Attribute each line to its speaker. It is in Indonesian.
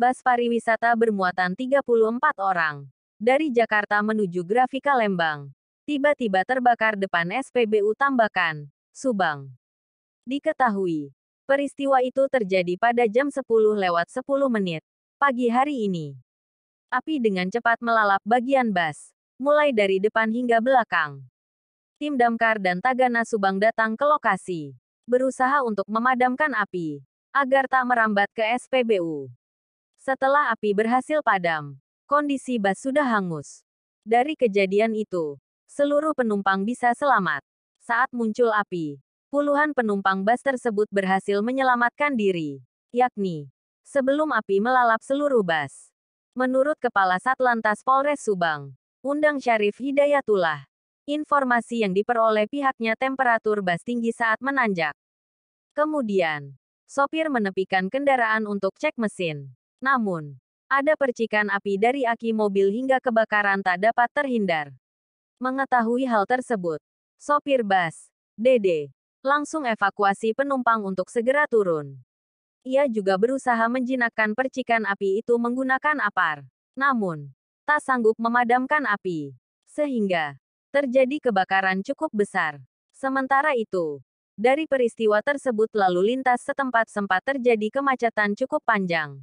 Speaker 1: bus pariwisata bermuatan 34 orang. Dari Jakarta menuju Grafika Lembang. Tiba-tiba terbakar depan SPBU Tambakan, Subang. Diketahui, peristiwa itu terjadi pada jam 10 lewat 10 menit pagi hari ini. Api dengan cepat melalap bagian bus, mulai dari depan hingga belakang. Tim damkar dan Tagana Subang datang ke lokasi, berusaha untuk memadamkan api agar tak merambat ke SPBU. Setelah api berhasil padam, kondisi bus sudah hangus. Dari kejadian itu, seluruh penumpang bisa selamat. Saat muncul api, puluhan penumpang bus tersebut berhasil menyelamatkan diri, yakni sebelum api melalap seluruh bus. Menurut Kepala Satlantas Polres Subang, Undang Syarif Hidayatullah, informasi yang diperoleh pihaknya temperatur bus tinggi saat menanjak. Kemudian, sopir menepikan kendaraan untuk cek mesin. Namun, ada percikan api dari aki mobil hingga kebakaran tak dapat terhindar. Mengetahui hal tersebut, sopir bus, Dede, langsung evakuasi penumpang untuk segera turun. Ia juga berusaha menjinakkan percikan api itu menggunakan apar. Namun, tak sanggup memadamkan api. Sehingga, terjadi kebakaran cukup besar. Sementara itu, dari peristiwa tersebut lalu lintas setempat sempat terjadi kemacetan cukup panjang.